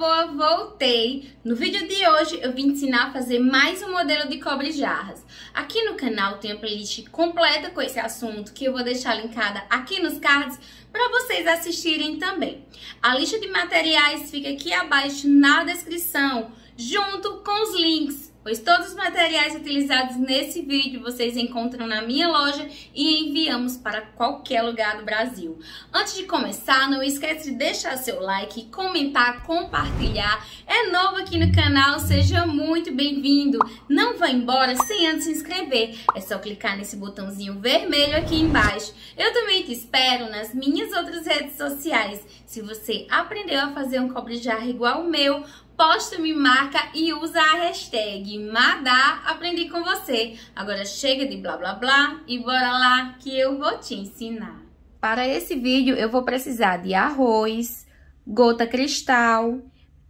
boa, voltei! No vídeo de hoje eu vim ensinar a fazer mais um modelo de cobre jarras. Aqui no canal tem a playlist completa com esse assunto que eu vou deixar linkada aqui nos cards para vocês assistirem também. A lista de materiais fica aqui abaixo na descrição, junto com os links pois todos os materiais utilizados nesse vídeo vocês encontram na minha loja e enviamos para qualquer lugar do Brasil. Antes de começar, não esquece de deixar seu like, comentar, compartilhar. É novo aqui no canal, seja muito bem-vindo. Não vá embora sem antes se inscrever. É só clicar nesse botãozinho vermelho aqui embaixo. Eu também te espero nas minhas outras redes sociais. Se você aprendeu a fazer um cobre jarra igual o meu, posta, me marca e usa a hashtag Madá Aprendi com você. Agora chega de blá blá blá e bora lá que eu vou te ensinar. Para esse vídeo eu vou precisar de arroz, gota cristal,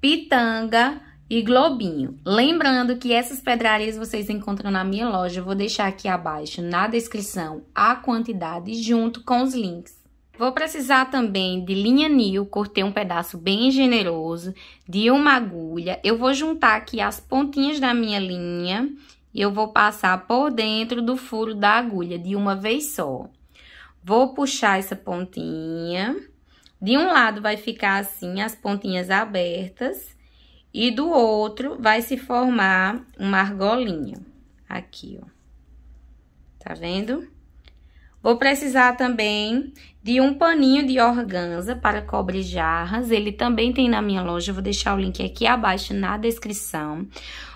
pitanga e globinho. Lembrando que essas pedrarias vocês encontram na minha loja. Eu vou deixar aqui abaixo na descrição a quantidade junto com os links. Vou precisar também de linha nil, cortei um pedaço bem generoso, de uma agulha. Eu vou juntar aqui as pontinhas da minha linha e eu vou passar por dentro do furo da agulha de uma vez só. Vou puxar essa pontinha. De um lado vai ficar assim, as pontinhas abertas. E do outro vai se formar uma argolinha. Aqui, ó. Tá vendo? Vou precisar também de um paninho de organza para cobre jarras. Ele também tem na minha loja, vou deixar o link aqui abaixo na descrição.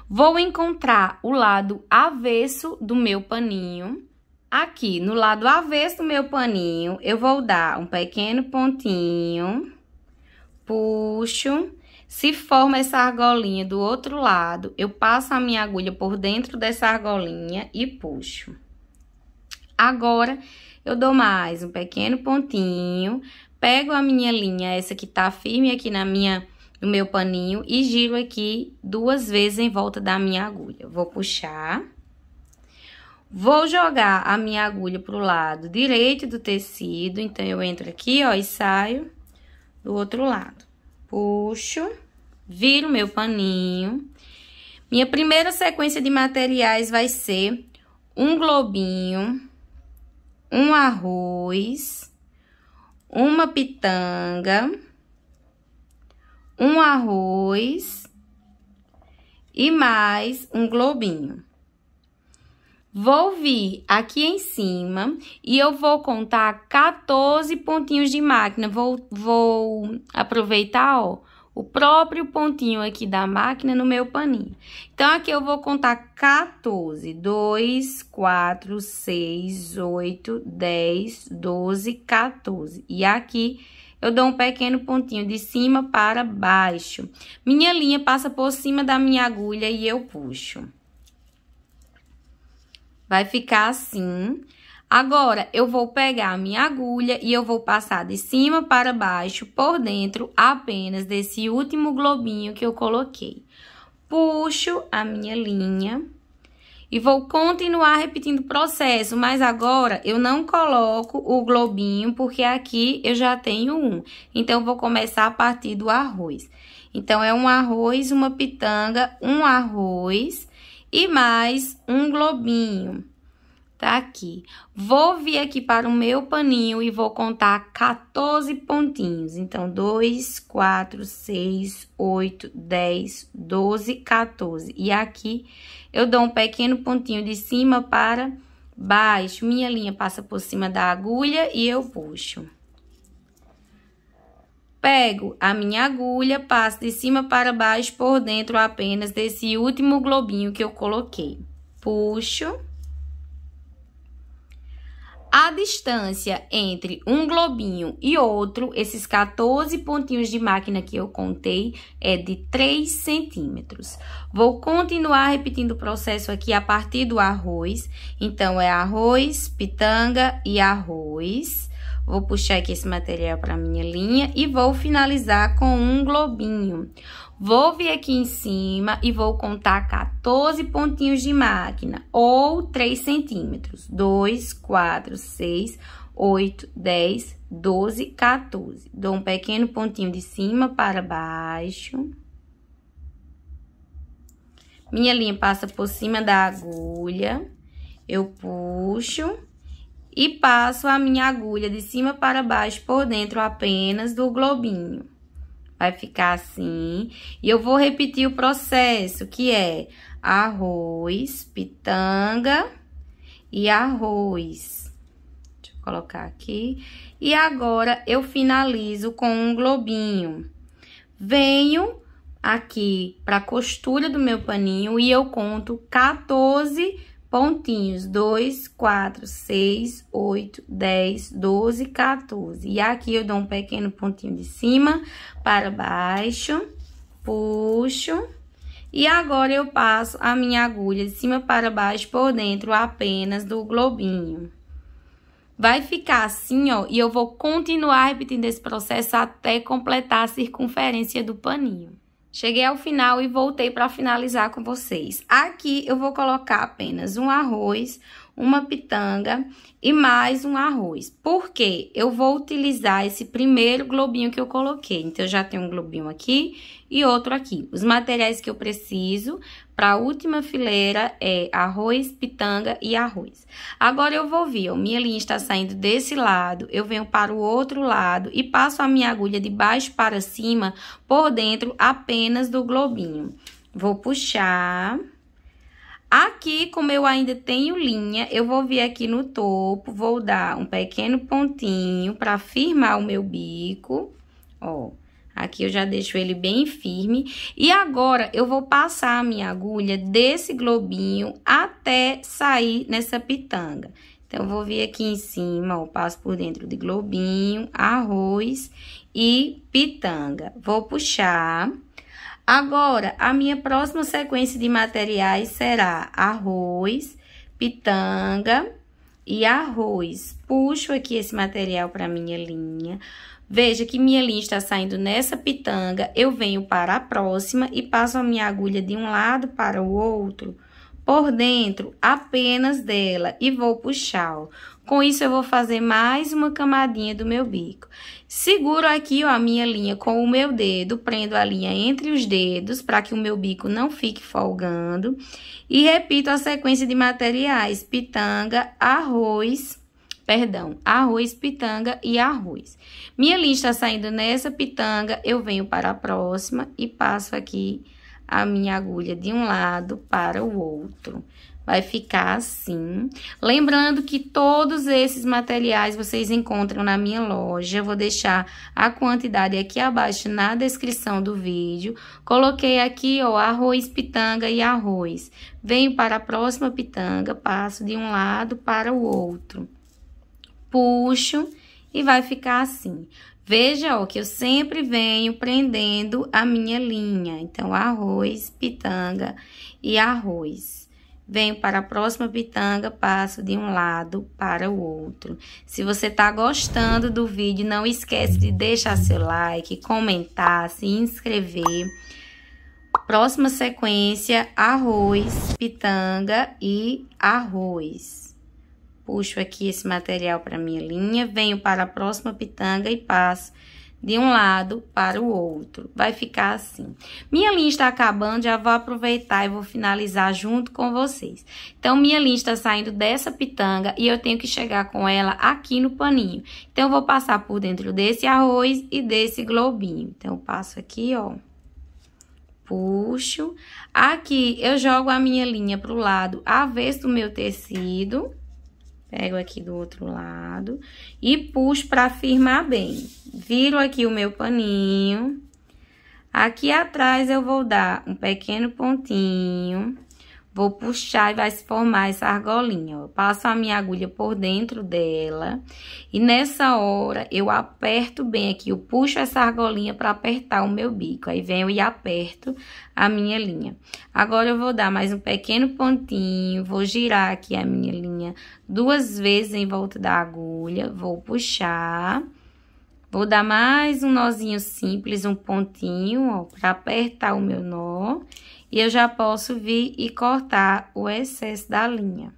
Vou encontrar o lado avesso do meu paninho. Aqui, no lado avesso do meu paninho, eu vou dar um pequeno pontinho, puxo, se forma essa argolinha do outro lado, eu passo a minha agulha por dentro dessa argolinha e puxo. Agora, eu dou mais um pequeno pontinho, pego a minha linha, essa que tá firme aqui na minha, no meu paninho, e giro aqui duas vezes em volta da minha agulha. Vou puxar. Vou jogar a minha agulha pro lado direito do tecido, então eu entro aqui, ó, e saio do outro lado. Puxo, viro meu paninho. Minha primeira sequência de materiais vai ser um globinho um arroz, uma pitanga, um arroz e mais um globinho. Vou vir aqui em cima e eu vou contar 14 pontinhos de máquina. Vou, vou aproveitar, ó, o próprio pontinho aqui da máquina no meu paninho. Então, aqui eu vou contar 14, 2, 4, 6, 8, 10, 12, 14. E aqui eu dou um pequeno pontinho de cima para baixo. Minha linha passa por cima da minha agulha e eu puxo. Vai ficar assim. Agora, eu vou pegar a minha agulha e eu vou passar de cima para baixo, por dentro, apenas desse último globinho que eu coloquei. Puxo a minha linha e vou continuar repetindo o processo, mas agora eu não coloco o globinho, porque aqui eu já tenho um. Então, vou começar a partir do arroz. Então, é um arroz, uma pitanga, um arroz e mais um globinho. Tá aqui. Vou vir aqui para o meu paninho e vou contar 14 pontinhos. Então, 2, 4, 6, 8, 10, 12, 14. E aqui eu dou um pequeno pontinho de cima para baixo. Minha linha passa por cima da agulha e eu puxo. Pego a minha agulha, passo de cima para baixo por dentro apenas desse último globinho que eu coloquei. Puxo a distância entre um globinho e outro, esses 14 pontinhos de máquina que eu contei, é de 3 centímetros. Vou continuar repetindo o processo aqui a partir do arroz. Então, é arroz, pitanga e arroz. Vou puxar aqui esse material para minha linha e vou finalizar com um globinho. Vou vir aqui em cima e vou contar 14 pontinhos de máquina, ou 3 centímetros. 2, 4, 6, 8, 10, 12, 14. Dou um pequeno pontinho de cima para baixo. Minha linha passa por cima da agulha. Eu puxo e passo a minha agulha de cima para baixo por dentro apenas do globinho. Vai ficar assim. E eu vou repetir o processo, que é arroz, pitanga e arroz. Deixa eu colocar aqui. E agora, eu finalizo com um globinho. Venho aqui para costura do meu paninho e eu conto 14 pontinhos 2, 4, 6, 8, 10, 12, 14. E aqui eu dou um pequeno pontinho de cima para baixo, puxo. E agora eu passo a minha agulha de cima para baixo por dentro apenas do globinho. Vai ficar assim, ó, e eu vou continuar repetindo esse processo até completar a circunferência do paninho. Cheguei ao final e voltei para finalizar com vocês. Aqui eu vou colocar apenas um arroz, uma pitanga e mais um arroz. Porque eu vou utilizar esse primeiro globinho que eu coloquei. Então, eu já tenho um globinho aqui e outro aqui. Os materiais que eu preciso para a última fileira é arroz, pitanga e arroz. Agora eu vou vir, ó, minha linha está saindo desse lado, eu venho para o outro lado e passo a minha agulha de baixo para cima por dentro apenas do globinho. Vou puxar. Aqui, como eu ainda tenho linha, eu vou vir aqui no topo, vou dar um pequeno pontinho para firmar o meu bico, ó. Aqui eu já deixo ele bem firme. E agora eu vou passar a minha agulha desse globinho até sair nessa pitanga. Então, eu vou vir aqui em cima, ó, passo por dentro de globinho, arroz e pitanga. Vou puxar. Agora, a minha próxima sequência de materiais será arroz, pitanga e arroz puxo aqui esse material para minha linha. Veja que minha linha está saindo nessa pitanga, eu venho para a próxima e passo a minha agulha de um lado para o outro, por dentro apenas dela e vou puxar, ó. Com isso, eu vou fazer mais uma camadinha do meu bico. Seguro aqui ó, a minha linha com o meu dedo, prendo a linha entre os dedos para que o meu bico não fique folgando. E repito a sequência de materiais, pitanga, arroz perdão, arroz, pitanga e arroz. Minha lista tá saindo nessa pitanga, eu venho para a próxima e passo aqui a minha agulha de um lado para o outro. Vai ficar assim. Lembrando que todos esses materiais vocês encontram na minha loja. Vou deixar a quantidade aqui abaixo na descrição do vídeo. Coloquei aqui, ó, arroz, pitanga e arroz. Venho para a próxima pitanga, passo de um lado para o outro puxo e vai ficar assim. Veja, ó, que eu sempre venho prendendo a minha linha. Então, arroz, pitanga e arroz. Venho para a próxima pitanga, passo de um lado para o outro. Se você tá gostando do vídeo, não esquece de deixar seu like, comentar, se inscrever. Próxima sequência, arroz, pitanga e arroz. Puxo aqui esse material para minha linha, venho para a próxima pitanga e passo de um lado para o outro. Vai ficar assim. Minha linha está acabando, já vou aproveitar e vou finalizar junto com vocês. Então, minha linha está saindo dessa pitanga e eu tenho que chegar com ela aqui no paninho. Então, eu vou passar por dentro desse arroz e desse globinho. Então, eu passo aqui, ó. Puxo. Aqui, eu jogo a minha linha pro lado avesso do meu tecido Pego aqui do outro lado e puxo pra firmar bem. Viro aqui o meu paninho. Aqui atrás eu vou dar um pequeno pontinho. Vou puxar e vai se formar essa argolinha. ó. passo a minha agulha por dentro dela. E nessa hora, eu aperto bem aqui. Eu puxo essa argolinha para apertar o meu bico. Aí venho e aperto a minha linha. Agora, eu vou dar mais um pequeno pontinho. Vou girar aqui a minha linha duas vezes em volta da agulha. Vou puxar. Vou dar mais um nozinho simples, um pontinho, ó, pra apertar o meu nó e eu já posso vir e cortar o excesso da linha.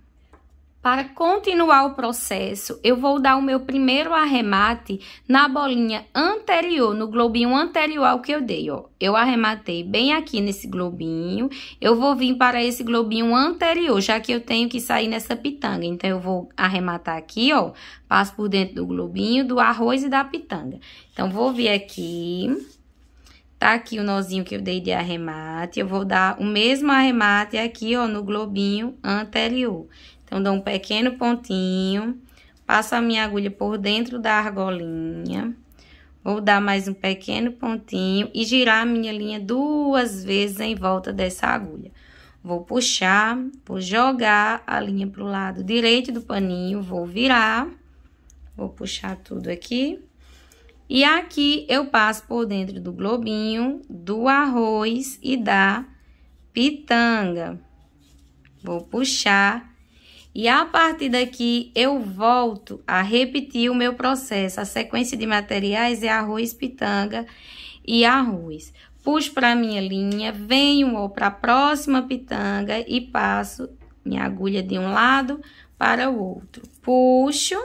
Para continuar o processo, eu vou dar o meu primeiro arremate na bolinha anterior, no globinho anterior ao que eu dei, ó. Eu arrematei bem aqui nesse globinho, eu vou vir para esse globinho anterior, já que eu tenho que sair nessa pitanga. Então, eu vou arrematar aqui, ó, passo por dentro do globinho, do arroz e da pitanga. Então, vou vir aqui Tá aqui o nozinho que eu dei de arremate. Eu vou dar o mesmo arremate aqui, ó, no globinho anterior. Então, dou um pequeno pontinho, passo a minha agulha por dentro da argolinha. Vou dar mais um pequeno pontinho e girar a minha linha duas vezes em volta dessa agulha. Vou puxar, vou jogar a linha pro lado direito do paninho, vou virar. Vou puxar tudo aqui. E aqui eu passo por dentro do globinho, do arroz e da pitanga. Vou puxar. E a partir daqui eu volto a repetir o meu processo. A sequência de materiais é arroz, pitanga e arroz. Puxo para minha linha, venho para a próxima pitanga e passo minha agulha de um lado para o outro. Puxo,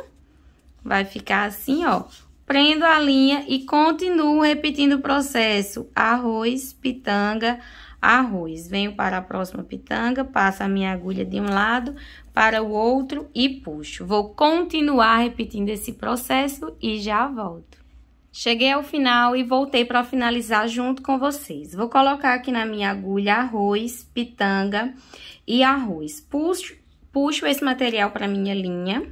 vai ficar assim, ó prendo a linha e continuo repetindo o processo. Arroz, pitanga, arroz. Venho para a próxima pitanga, passo a minha agulha de um lado para o outro e puxo. Vou continuar repetindo esse processo e já volto. Cheguei ao final e voltei para finalizar junto com vocês. Vou colocar aqui na minha agulha arroz, pitanga e arroz. Puxo, puxo esse material para minha linha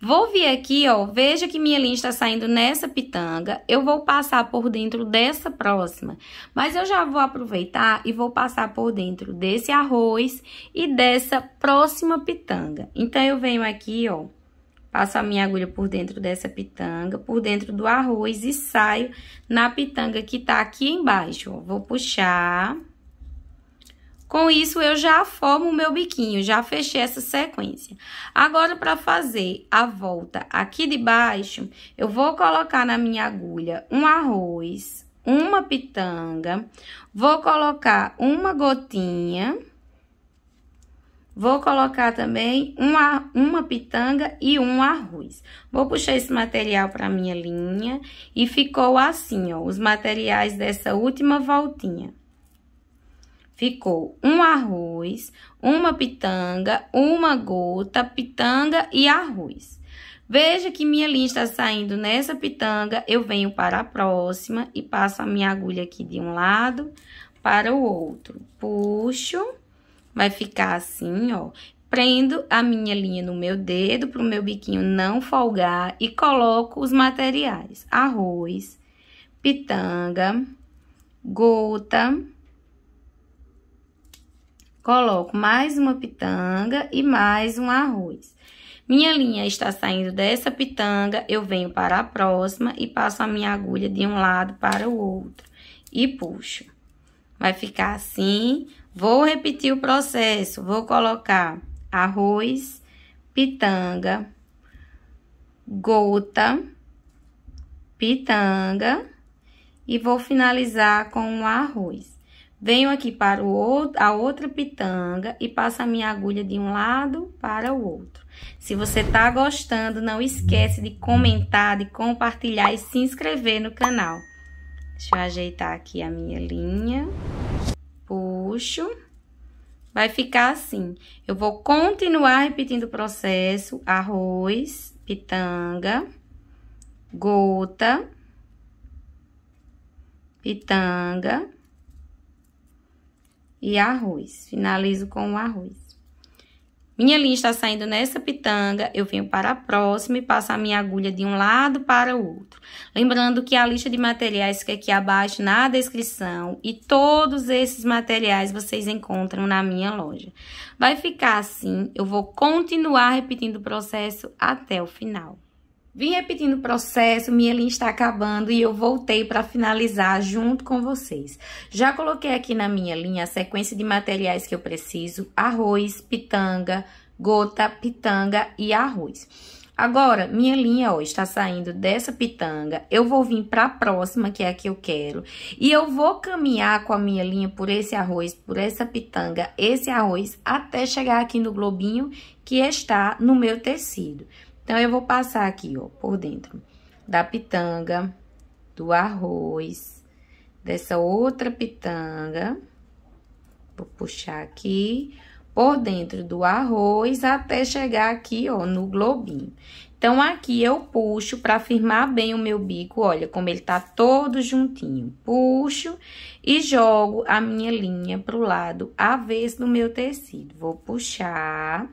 Vou vir aqui, ó, veja que minha linha está saindo nessa pitanga. Eu vou passar por dentro dessa próxima, mas eu já vou aproveitar e vou passar por dentro desse arroz e dessa próxima pitanga. Então, eu venho aqui, ó, passo a minha agulha por dentro dessa pitanga, por dentro do arroz e saio na pitanga que tá aqui embaixo, ó. Vou puxar... Com isso, eu já formo o meu biquinho, já fechei essa sequência. Agora, para fazer a volta aqui de baixo, eu vou colocar na minha agulha um arroz, uma pitanga, vou colocar uma gotinha, vou colocar também uma, uma pitanga e um arroz. Vou puxar esse material para minha linha e ficou assim, ó, os materiais dessa última voltinha. Ficou um arroz, uma pitanga, uma gota, pitanga e arroz. Veja que minha linha está saindo nessa pitanga, eu venho para a próxima e passo a minha agulha aqui de um lado para o outro. Puxo, vai ficar assim, ó. Prendo a minha linha no meu dedo para o meu biquinho não folgar e coloco os materiais. Arroz, pitanga, gota coloco mais uma pitanga e mais um arroz. Minha linha está saindo dessa pitanga, eu venho para a próxima e passo a minha agulha de um lado para o outro e puxo. Vai ficar assim. Vou repetir o processo, vou colocar arroz, pitanga, gota, pitanga e vou finalizar com o arroz. Venho aqui para o, a outra pitanga e passo a minha agulha de um lado para o outro. Se você tá gostando, não esquece de comentar, de compartilhar e se inscrever no canal. Deixa eu ajeitar aqui a minha linha. Puxo. Vai ficar assim. Eu vou continuar repetindo o processo. Arroz, pitanga, gota, pitanga e arroz. Finalizo com o arroz. Minha linha está saindo nessa pitanga, eu venho para a próxima e passo a minha agulha de um lado para o outro. Lembrando que a lista de materiais fica aqui abaixo na descrição e todos esses materiais vocês encontram na minha loja. Vai ficar assim, eu vou continuar repetindo o processo até o final. Vim repetindo o processo, minha linha está acabando e eu voltei para finalizar junto com vocês. Já coloquei aqui na minha linha a sequência de materiais que eu preciso, arroz, pitanga, gota, pitanga e arroz. Agora, minha linha, ó, está saindo dessa pitanga, eu vou vir para a próxima, que é a que eu quero, e eu vou caminhar com a minha linha por esse arroz, por essa pitanga, esse arroz, até chegar aqui no globinho que está no meu tecido. Então, eu vou passar aqui, ó, por dentro da pitanga, do arroz, dessa outra pitanga. Vou puxar aqui por dentro do arroz até chegar aqui, ó, no globinho. Então, aqui eu puxo para firmar bem o meu bico, olha como ele tá todo juntinho. Puxo e jogo a minha linha pro lado avesso do meu tecido. Vou puxar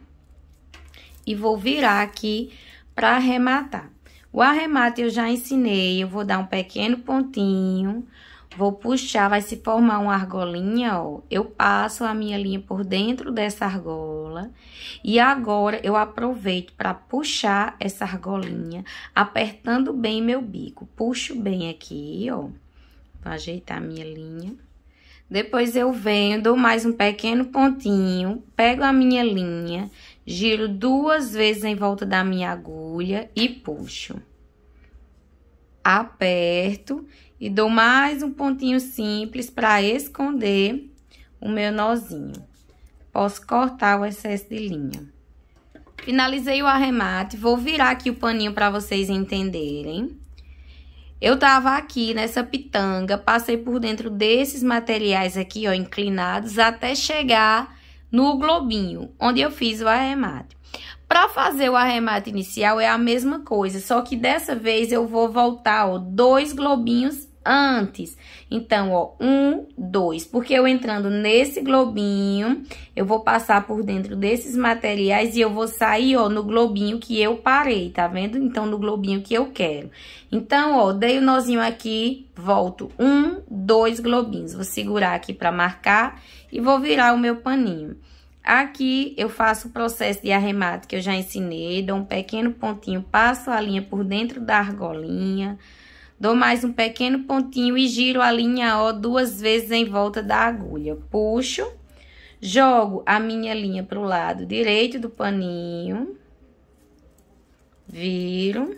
e vou virar aqui para arrematar, o arremate eu já ensinei, eu vou dar um pequeno pontinho, vou puxar, vai se formar uma argolinha, ó. Eu passo a minha linha por dentro dessa argola e agora eu aproveito para puxar essa argolinha, apertando bem meu bico. Puxo bem aqui, ó, vou ajeitar a minha linha. Depois eu venho, dou mais um pequeno pontinho, pego a minha linha, giro duas vezes em volta da minha agulha e puxo. Aperto e dou mais um pontinho simples para esconder o meu nozinho. Posso cortar o excesso de linha. Finalizei o arremate, vou virar aqui o paninho para vocês entenderem. Eu tava aqui nessa pitanga, passei por dentro desses materiais aqui, ó, inclinados, até chegar no globinho, onde eu fiz o arremate. Para fazer o arremate inicial é a mesma coisa, só que dessa vez eu vou voltar ó, dois globinhos antes. Então, ó, um, dois. Porque eu entrando nesse globinho, eu vou passar por dentro desses materiais e eu vou sair, ó, no globinho que eu parei, tá vendo? Então, no globinho que eu quero. Então, ó, dei o um nozinho aqui, volto um, dois globinhos. Vou segurar aqui pra marcar e vou virar o meu paninho. Aqui eu faço o processo de arremate que eu já ensinei, dou um pequeno pontinho, passo a linha por dentro da argolinha, Dou mais um pequeno pontinho e giro a linha O duas vezes em volta da agulha. Puxo, jogo a minha linha para o lado direito do paninho, viro.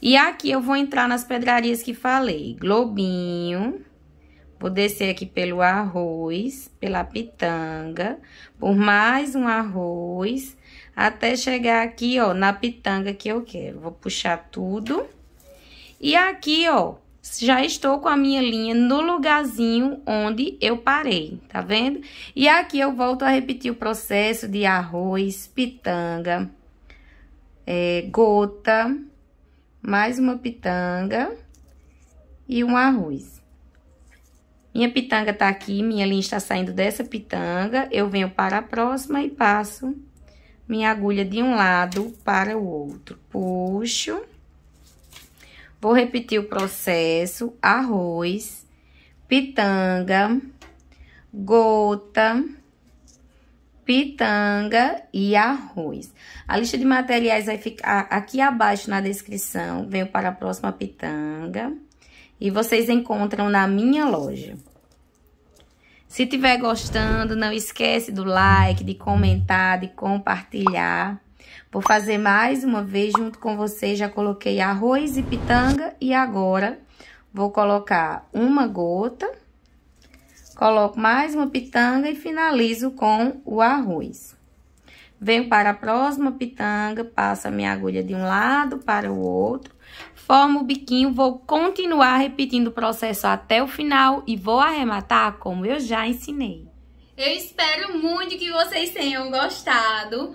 E aqui eu vou entrar nas pedrarias que falei. Globinho, vou descer aqui pelo arroz, pela pitanga, por mais um arroz, até chegar aqui, ó, na pitanga que eu quero. Vou puxar tudo. E aqui, ó, já estou com a minha linha no lugarzinho onde eu parei, tá vendo? E aqui eu volto a repetir o processo de arroz, pitanga, é, gota, mais uma pitanga e um arroz. Minha pitanga tá aqui, minha linha está saindo dessa pitanga, eu venho para a próxima e passo minha agulha de um lado para o outro. Puxo Vou repetir o processo. Arroz, pitanga, gota, pitanga e arroz. A lista de materiais vai ficar aqui abaixo na descrição. Venho para a próxima pitanga. E vocês encontram na minha loja. Se tiver gostando, não esquece do like, de comentar, de compartilhar. Vou fazer mais uma vez junto com vocês, já coloquei arroz e pitanga e agora vou colocar uma gota, coloco mais uma pitanga e finalizo com o arroz. Venho para a próxima pitanga, passo a minha agulha de um lado para o outro, formo o biquinho, vou continuar repetindo o processo até o final e vou arrematar como eu já ensinei. Eu espero muito que vocês tenham gostado.